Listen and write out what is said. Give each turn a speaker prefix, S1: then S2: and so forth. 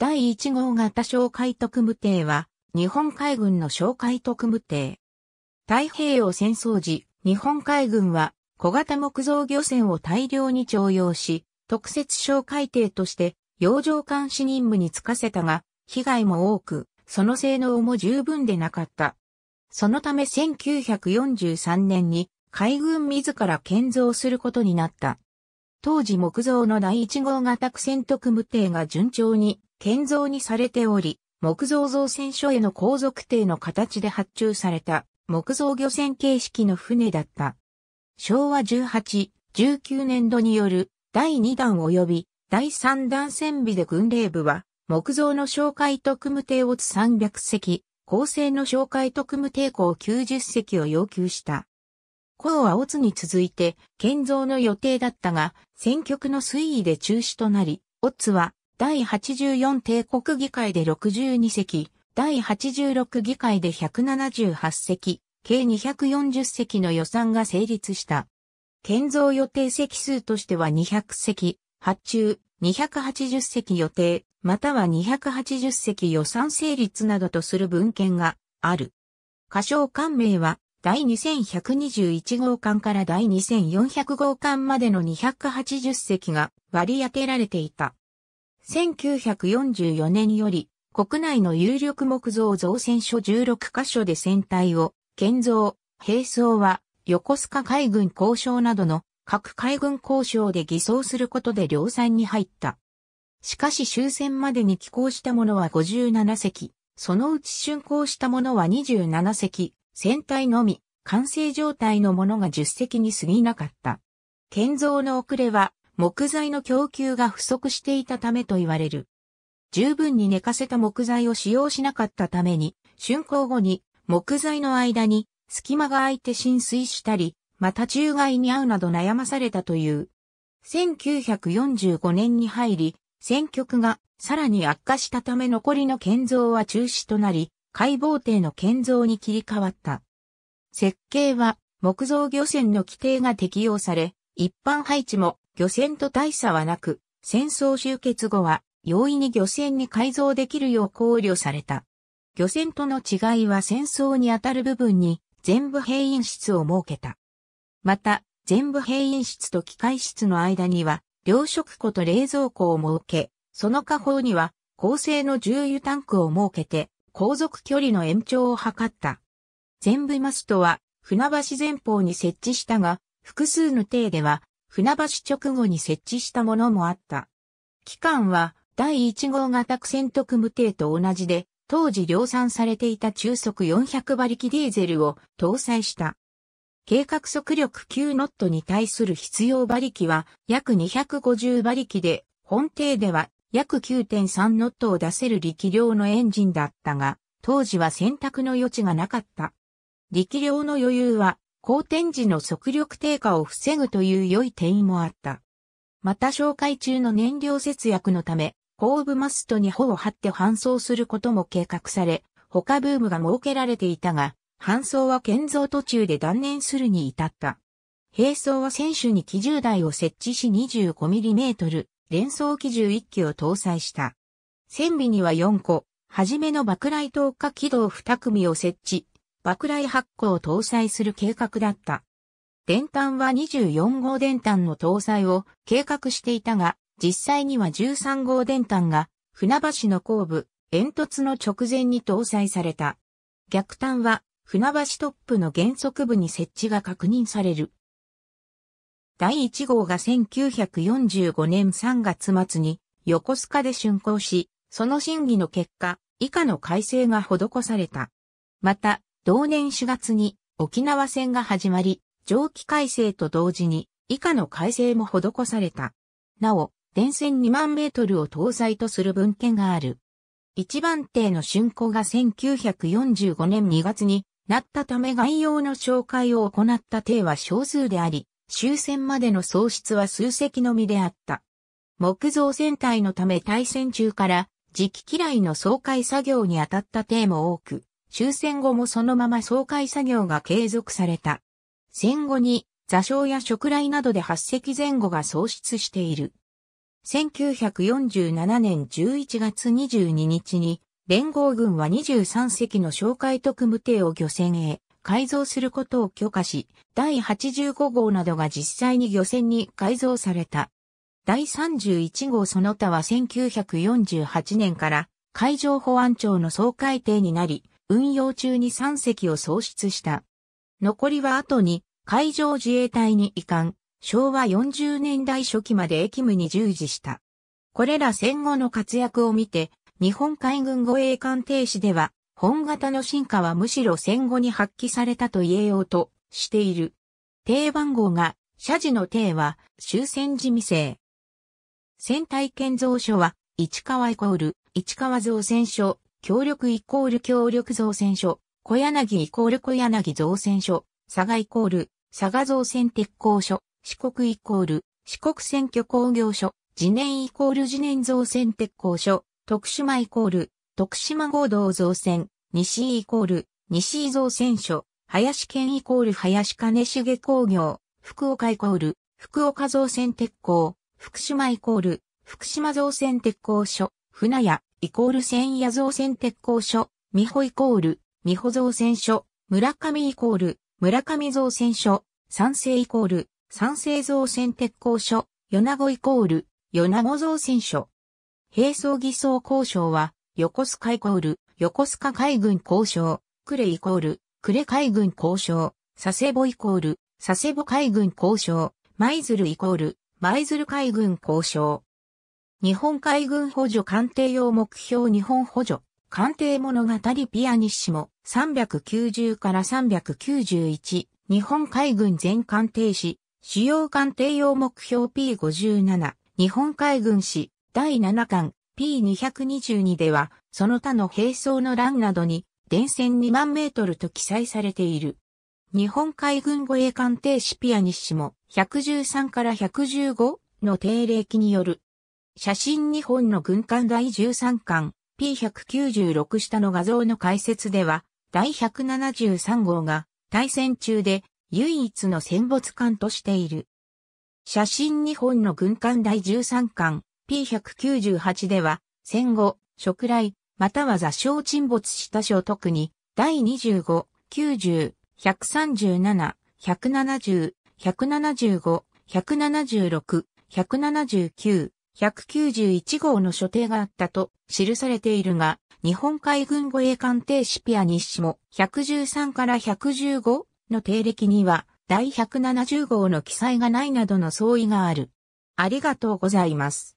S1: 第1号型哨戒特務艇は、日本海軍の哨戒特務艇。太平洋戦争時、日本海軍は小型木造漁船を大量に徴用し、特設哨戒艇として洋上監視任務に就かせたが、被害も多く、その性能も十分でなかった。そのため1943年に海軍自ら建造することになった。当時木造の第1号型区船特務艇が順調に建造にされており、木造造船所への航続艇の形で発注された木造漁船形式の船だった。昭和18、19年度による第2弾及び第3弾船尾で軍令部は木造の紹介特務艇をつ300隻、構成の紹介特務艇校90隻を要求した。功はツに続いて、建造の予定だったが、選挙区の推移で中止となり、ツは、第84帝国議会で62席、第86議会で178席、計240席の予算が成立した。建造予定席数としては200席、発注、280席予定、または280席予算成立などとする文献がある。仮称官名は第2121号館から第2400号館までの280席が割り当てられていた。1944年より国内の有力木造造船所16カ所で船体を建造、並走は横須賀海軍交渉などの各海軍交渉で偽装することで量産に入った。しかし終戦までに寄港したものは57隻、そのうち竣工したものは27隻、船体のみ、完成状態のものが10隻に過ぎなかった。建造の遅れは、木材の供給が不足していたためと言われる。十分に寝かせた木材を使用しなかったために、竣工後に木材の間に隙間が空いて浸水したり、また中外に遭うなど悩まされたという。1945年に入り、戦局がさらに悪化したため残りの建造は中止となり、解剖艇の建造に切り替わった。設計は木造漁船の規定が適用され、一般配置も漁船と大差はなく、戦争終結後は容易に漁船に改造できるよう考慮された。漁船との違いは戦争にあたる部分に全部閉院室を設けた。また、全部閉院室と機械室の間には、糧食庫と冷蔵庫を設け、その下方には、高性の重油タンクを設けて、航続距離の延長を図った。全部マストは船橋前方に設置したが、複数の艇では船橋直後に設置したものもあった。期間は第1号型苦戦特務艇と同じで、当時量産されていた中速400馬力ディーゼルを搭載した。計画速力9ノットに対する必要馬力は約250馬力で、本艇では約9.3ノットを出せる力量のエンジンだったが、当時は選択の余地がなかった。力量の余裕は、後転時の速力低下を防ぐという良い点もあった。また紹介中の燃料節約のため、後部マストに帆を張って搬送することも計画され、他ブームが設けられていたが、搬送は建造途中で断念するに至った。並走は選手に基銃台を設置し 25mm 連装機銃1機を搭載した。船尾には4個、はじめの爆雷投下軌道2組を設置、爆雷8個を搭載する計画だった。電炭は24号電炭の搭載を計画していたが、実際には13号電炭が船橋の後部、煙突の直前に搭載された。逆端は船橋トップの原則部に設置が確認される。第1号が1945年3月末に横須賀で竣工し、その審議の結果、以下の改正が施された。また、同年4月に沖縄戦が始まり、蒸気改正と同時に以下の改正も施された。なお、電線2万メートルを搭載とする文献がある。一番艇の竣工が1945年2月になったため概要の紹介を行った艇は少数であり、終戦までの喪失は数隻のみであった。木造船体のため対戦中から、時期嫌いの総会作業に当たった艇も多く、終戦後もそのまま総会作業が継続された。戦後に座礁や食雷などで8隻前後が喪失している。1947年11月22日に、連合軍は23隻の哨戒特務艇を漁船へ改造することを許可し、第85号などが実際に漁船に改造された。第31号その他は1948年から海上保安庁の総会定になり、運用中に3隻を創出した。残りは後に海上自衛隊に移管、昭和40年代初期まで駅務に従事した。これら戦後の活躍を見て、日本海軍護衛艦停止では本型の進化はむしろ戦後に発揮されたと言えようとしている。定番号が、社寺の定は終戦時未成。戦隊建造所は、市川イコール、市川造船所、協力イコール協力造船所、小柳イコール小柳造船所、佐賀イコール、佐賀造船鉄工所、四国イコール、四国選挙工業所、次年イコール次年造船鉄工所、徳島イコール、徳島合同造船、西イコール、西造船所、林県イコール林金重工業、福岡イコール、福岡造船鉄工、福島イコール、福島造船鉄工所、船屋、イコール船屋造船鉄工所、美穂イコール、美穂造船所、村上イコール、村上造船所、三成イコール、三成造船鉄工所、米子イコール、米子造船所。並走偽装交渉は、横須賀イコール、横須賀海軍交渉、クレイコール、クレ海軍交渉、佐世保イコール、佐世保海軍交渉、舞鶴イコール、舞鶴海軍交渉。日本海軍補助艦艇用目標日本補助、艦艇物語ピアニッシモ390から391、日本海軍全艦艇士、主要艦艇用目標 P57、日本海軍史、第7巻、P222 では、その他の並走の欄などに、電線2万メートルと記載されている。日本海軍護衛艦艇シピアニッシも113から115の定例機による。写真2本の軍艦第13巻 P196 下の画像の解説では、第173号が対戦中で唯一の戦没艦としている。写真2本の軍艦第13巻 P198 では、戦後、食来、または座礁沈没した所特に、第25、90、137、170、175、176、179、191号の所定があったと記されているが、日本海軍護衛艦艇シピア日誌も113から115の定歴には第170号の記載がないなどの相違がある。ありがとうございます。